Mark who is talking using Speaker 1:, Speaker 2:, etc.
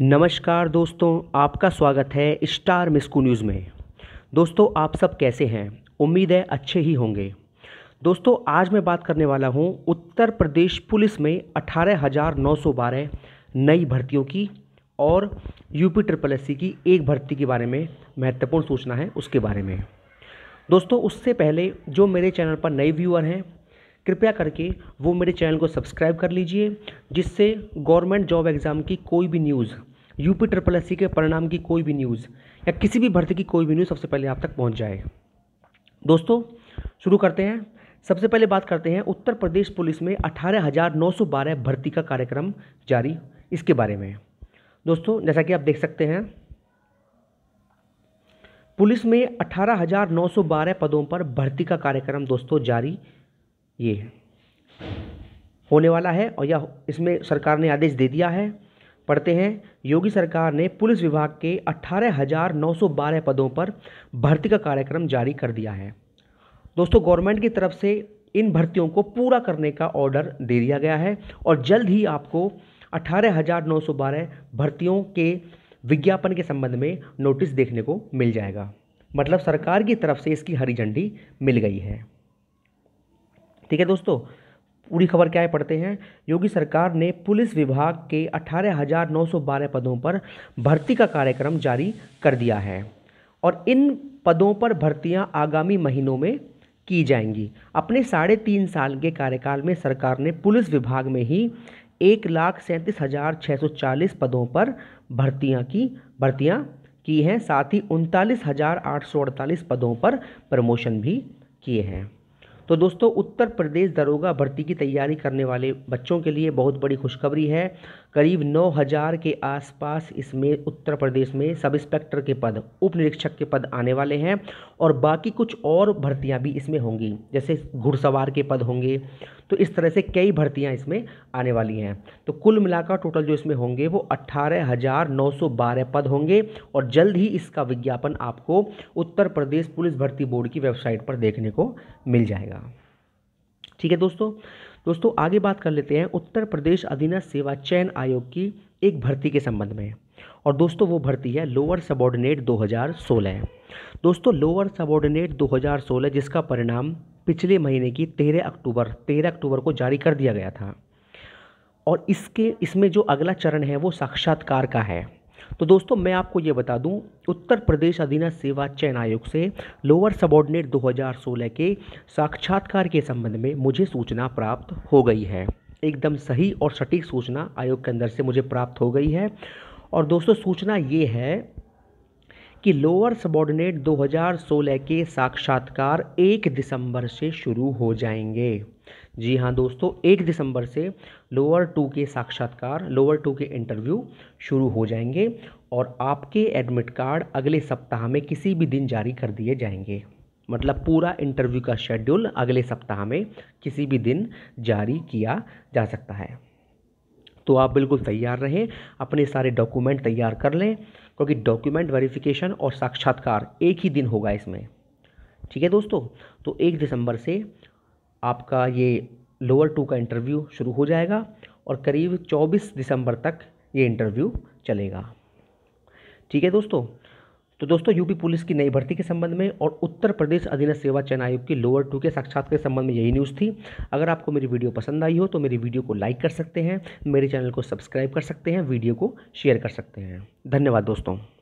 Speaker 1: नमस्कार दोस्तों आपका स्वागत है स्टार मिस्कू न्यूज़ में दोस्तों आप सब कैसे हैं उम्मीद है अच्छे ही होंगे दोस्तों आज मैं बात करने वाला हूं उत्तर प्रदेश पुलिस में अठारह हज़ार नौ सौ बारह नई भर्तियों की और यूपी ट्रिपल एस की एक भर्ती के बारे में महत्वपूर्ण सूचना है उसके बारे में दोस्तों उससे पहले जो मेरे चैनल पर नए व्यूअर हैं कृपया करके वो मेरे चैनल को सब्सक्राइब कर लीजिए जिससे गवर्नमेंट जॉब एग्ज़ाम की कोई भी न्यूज़ यूपी ट्रिपल एस के परिणाम की कोई भी न्यूज़ या किसी भी भर्ती की कोई भी न्यूज़ सबसे पहले आप तक पहुँच जाए दोस्तों शुरू करते हैं सबसे पहले बात करते हैं उत्तर प्रदेश पुलिस में अठारह भर्ती का कार्यक्रम जारी इसके बारे में दोस्तों जैसा कि आप देख सकते हैं पुलिस में 18,912 पदों पर भर्ती का कार्यक्रम दोस्तों जारी ये होने वाला है और यह इसमें सरकार ने आदेश दे दिया है पढ़ते हैं योगी सरकार ने पुलिस विभाग के 18,912 पदों पर भर्ती का कार्यक्रम जारी कर दिया है दोस्तों गवर्नमेंट की तरफ से इन भर्तियों को पूरा करने का ऑर्डर दे दिया गया है और जल्द ही आपको 18,912 भर्तियों के विज्ञापन के संबंध में नोटिस देखने को मिल जाएगा मतलब सरकार की तरफ से इसकी हरी झंडी मिल गई है ठीक है दोस्तों पूरी खबर क्या है पढ़ते हैं योगी सरकार ने पुलिस विभाग के अठारह हज़ार नौ सौ बारह पदों पर भर्ती का कार्यक्रम जारी कर दिया है और इन पदों पर भर्तियां आगामी महीनों में की जाएंगी अपने साढ़े तीन साल के कार्यकाल में सरकार ने पुलिस विभाग में ही एक लाख सैंतीस हज़ार छः सौ चालीस पदों पर भर्तियां की भर्तियां की हैं साथ ही उनतालीस हज़ार आठ सौ अड़तालीस पदों पर प्रमोशन भी किए हैं तो दोस्तों उत्तर प्रदेश दरोगा भर्ती की तैयारी करने वाले बच्चों के लिए बहुत बड़ी खुशखबरी है करीब 9000 के आसपास इसमें उत्तर प्रदेश में सब इंस्पेक्टर के पद उप निरीक्षक के पद आने वाले हैं और बाकी कुछ और भर्तियां भी इसमें होंगी जैसे घुड़सवार के पद होंगे तो इस तरह से कई भर्तियाँ इसमें आने वाली हैं तो कुल मिलाकर टोटल जो इसमें होंगे वो अट्ठारह हज़ार नौ सौ बारह पद होंगे और जल्द ही इसका विज्ञापन आपको उत्तर प्रदेश पुलिस भर्ती बोर्ड की वेबसाइट पर देखने को मिल जाएगा ठीक है दोस्तों दोस्तों आगे बात कर लेते हैं उत्तर प्रदेश अधीनस्थ सेवा चयन आयोग की एक भर्ती के संबंध में और दोस्तों वो भर्ती है लोअर सबॉर्डिनेट 2016 दोस्तों लोअर सबॉर्डिनेट 2016 जिसका परिणाम पिछले महीने की तेरह अक्टूबर तेरह अक्टूबर को जारी कर दिया गया था और इसके इसमें जो अगला चरण है वो साक्षात्कार का है तो दोस्तों मैं आपको ये बता दूं उत्तर प्रदेश अधीन सेवा चयन आयोग से लोअर सबॉर्डिनेट 2016 के साक्षात्कार के संबंध में मुझे सूचना प्राप्त हो गई है एकदम सही और सटीक सूचना आयोग के अंदर से मुझे प्राप्त हो गई है और दोस्तों सूचना ये है कि लोअर सबॉर्डिनेट 2016 के साक्षात्कार 1 दिसंबर से शुरू हो जाएंगे जी हाँ दोस्तों एक दिसंबर से लोअर टू के साक्षात्कार लोअर टू के इंटरव्यू शुरू हो जाएंगे और आपके एडमिट कार्ड अगले सप्ताह में किसी भी दिन जारी कर दिए जाएंगे मतलब पूरा इंटरव्यू का शेड्यूल अगले सप्ताह में किसी भी दिन जारी किया जा सकता है तो आप बिल्कुल तैयार रहें अपने सारे डॉक्यूमेंट तैयार कर लें क्योंकि डॉक्यूमेंट वेरिफिकेशन और साक्षात्कार एक ही दिन होगा इसमें ठीक है दोस्तों तो एक दिसंबर से आपका ये लोअर टू का इंटरव्यू शुरू हो जाएगा और करीब 24 दिसंबर तक ये इंटरव्यू चलेगा ठीक है दोस्तों तो दोस्तों यूपी पुलिस की नई भर्ती के संबंध में और उत्तर प्रदेश अधीन सेवा चयन आयोग की लोअर टू के साक्षात के संबंध में यही न्यूज़ थी अगर आपको मेरी वीडियो पसंद आई हो तो मेरी वीडियो को लाइक कर सकते हैं मेरे चैनल को सब्सक्राइब कर सकते हैं वीडियो को शेयर कर सकते हैं धन्यवाद दोस्तों